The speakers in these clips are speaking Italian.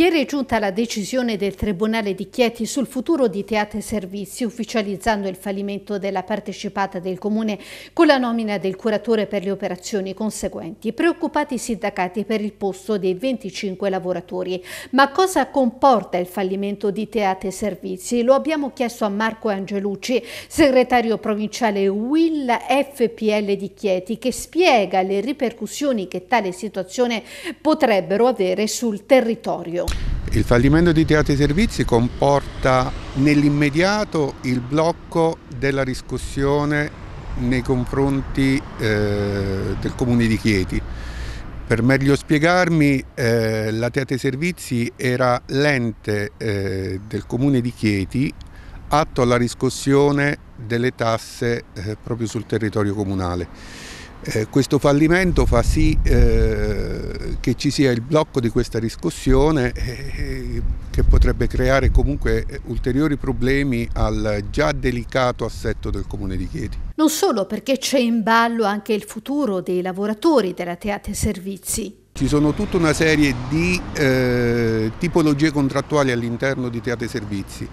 Ieri è giunta la decisione del Tribunale di Chieti sul futuro di Teatri Servizi, ufficializzando il fallimento della partecipata del Comune con la nomina del curatore per le operazioni conseguenti. Preoccupati i sindacati per il posto dei 25 lavoratori. Ma cosa comporta il fallimento di Teatri Servizi? Lo abbiamo chiesto a Marco Angelucci, segretario provinciale Will FPL di Chieti, che spiega le ripercussioni che tale situazione potrebbero avere sul territorio. Il fallimento di Teatri Servizi comporta nell'immediato il blocco della riscossione nei confronti eh, del comune di Chieti. Per meglio spiegarmi, eh, la Teatri Servizi era l'ente eh, del comune di Chieti atto alla riscossione delle tasse eh, proprio sul territorio comunale. Eh, questo fallimento fa sì eh, che ci sia il blocco di questa discussione eh, eh, che potrebbe creare comunque eh, ulteriori problemi al già delicato assetto del Comune di Chieti. Non solo perché c'è in ballo anche il futuro dei lavoratori della Teate Servizi. Ci sono tutta una serie di eh, tipologie contrattuali all'interno di Teate Servizi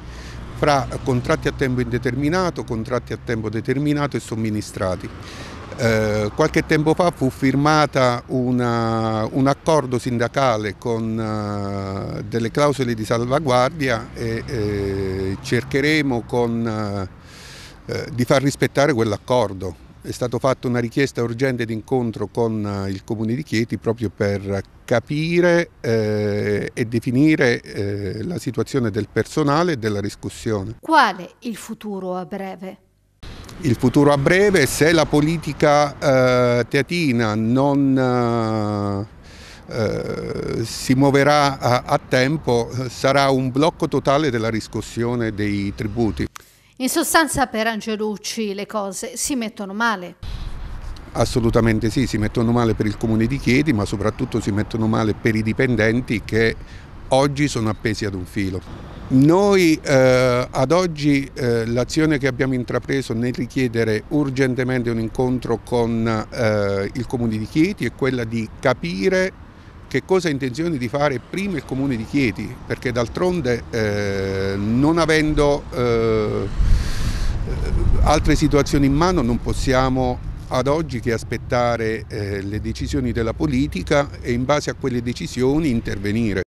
fra contratti a tempo indeterminato, contratti a tempo determinato e somministrati. Eh, qualche tempo fa fu firmata una, un accordo sindacale con uh, delle clausole di salvaguardia e eh, cercheremo con, uh, eh, di far rispettare quell'accordo. È stata fatta una richiesta urgente di incontro con uh, il Comune di Chieti proprio per capire e definire la situazione del personale e della Qual è il futuro a breve? il futuro a breve se la politica eh, teatina non eh, eh, si muoverà a, a tempo sarà un blocco totale della riscossione dei tributi. In sostanza per Angelucci le cose si mettono male. Assolutamente sì, si mettono male per il comune di Chiedi ma soprattutto si mettono male per i dipendenti che oggi sono appesi ad un filo. Noi eh, ad oggi eh, l'azione che abbiamo intrapreso nel richiedere urgentemente un incontro con eh, il Comune di Chieti è quella di capire che cosa ha intenzione di fare prima il Comune di Chieti, perché d'altronde eh, non avendo eh, altre situazioni in mano non possiamo ad oggi che aspettare eh, le decisioni della politica e in base a quelle decisioni intervenire.